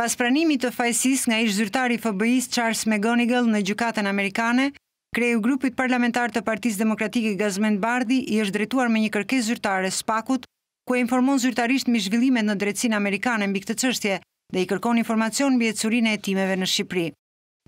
Pas pranimit të fajsisë nga ish zyrtari i FBI-s Charles McGonigal në gjykatën amerikane, kreu i grupit parlamentar të Partisë Demokratike Gazmend Bardhi i është dreituar me një kërkesë zyrtare spakut, ku e informon zyrtarisht mbi zhvillimet në drejtsinë amerikane mbi këtë çështje dhe i kërkon informacion mbi ecurinë e hetimeve në Shqipëri.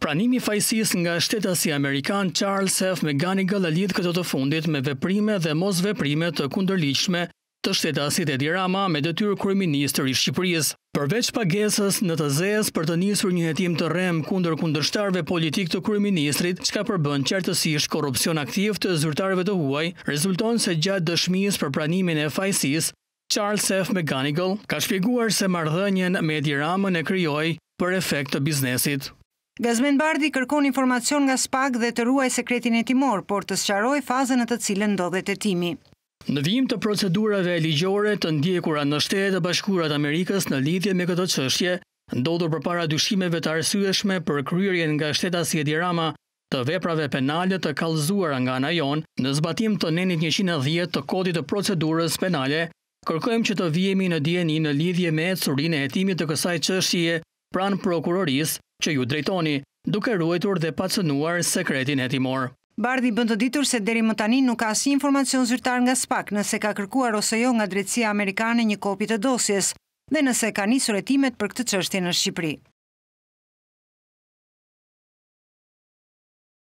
Pranimi i fajsis nga shtetasi amerikan Charles F. McGonigal e lidhë këtë të fundit me veprime dhe mosveprime të kundërligjshme të shtetasit e dirama me detyrë kryeministër i Shqipërisë. Përveç pagesës në të zezë për të njësër një jetim të rem kunder kundërshtarve politik të kryeministrit, që ka përbën qartësisht korupcion aktiv të zyrtarve të huaj, rezulton se gjatë dëshmis për pranimin e fajsis, Charles F. McGonigal ka shpjeguar se mardhënjen me Tirama në kryoj për efekt të biznesit. Gazmen Bardi kërkon informacion nga spak dhe të ruaj sekretin e timor, por të sëqaroj fazën e të cilën do dhe të timi. Në vim të procedurave ligjore të ndjekura në shtetë të bashkurat Amerikës në lidhje me këtë qështje, ndodur për para dyshimeve të arsueshme për kryrjen nga shteta si e dirama të veprave penale të kalzuar nga anajon në zbatim të nenit 110 të kodit të procedurës penale, kërkojmë që të vijemi në djeni në lidhje me e curin e etimit të kësaj qështje pranë prokuroris që ju drejtoni, duke ruetur dhe pacënuar sekretin etimor. Bardhi bën të ditur se deri më tani nuk ka asnjë informacion zyrtar nga SPAC nëse ka kërkuar ose jo nga drejtësia amerikane një kopje të dosjes dhe nëse ka nisur hetimet për këtë çështje në Shqipëri.